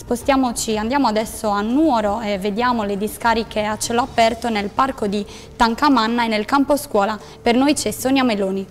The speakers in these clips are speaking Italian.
Spostiamoci, andiamo adesso a Nuoro e vediamo le discariche a cielo aperto nel parco di Tancamanna e nel campo scuola. Per noi c'è Sonia Meloni.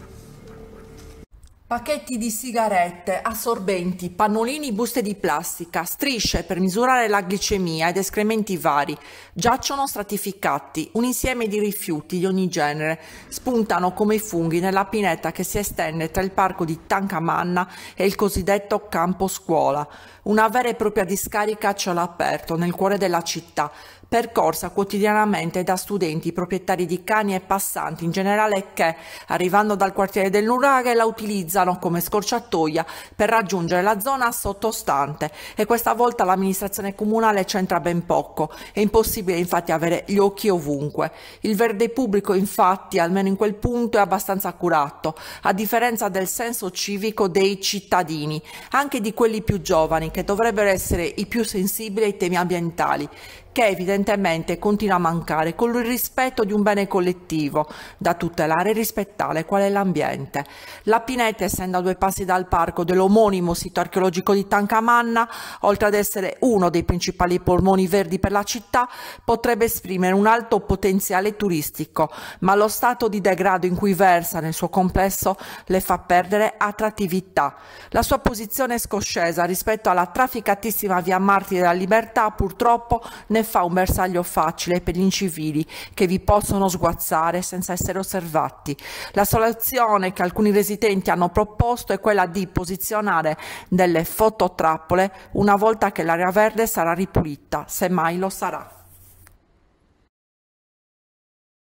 Pacchetti di sigarette, assorbenti, pannolini, buste di plastica, strisce per misurare la glicemia ed escrementi vari giacciono stratificati, un insieme di rifiuti di ogni genere, spuntano come funghi nella pineta che si estende tra il parco di Tancamanna e il cosiddetto campo scuola, una vera e propria discarica a cielo aperto nel cuore della città, percorsa quotidianamente da studenti, proprietari di cani e passanti in generale che, arrivando dal quartiere del Nuraghe, la utilizzano come scorciatoia per raggiungere la zona sottostante e questa volta l'amministrazione comunale c'entra ben poco. È impossibile infatti avere gli occhi ovunque. Il verde pubblico infatti, almeno in quel punto, è abbastanza accurato, a differenza del senso civico dei cittadini, anche di quelli più giovani che dovrebbero essere i più sensibili ai temi ambientali, che evidentemente evidentemente continua a mancare con il rispetto di un bene collettivo da tutelare e rispettare, qual è l'ambiente. La Pineta, essendo a due passi dal parco dell'omonimo sito archeologico di Tancamanna, oltre ad essere uno dei principali polmoni verdi per la città, potrebbe esprimere un alto potenziale turistico, ma lo stato di degrado in cui versa nel suo complesso le fa perdere attrattività. La sua posizione scoscesa rispetto alla trafficatissima via Marti della Libertà purtroppo ne fa un bersaglio bersaglio facile per gli incivili che vi possono sguazzare senza essere osservati. La soluzione che alcuni residenti hanno proposto è quella di posizionare delle fototrappole una volta che l'area verde sarà ripulita, semmai lo sarà.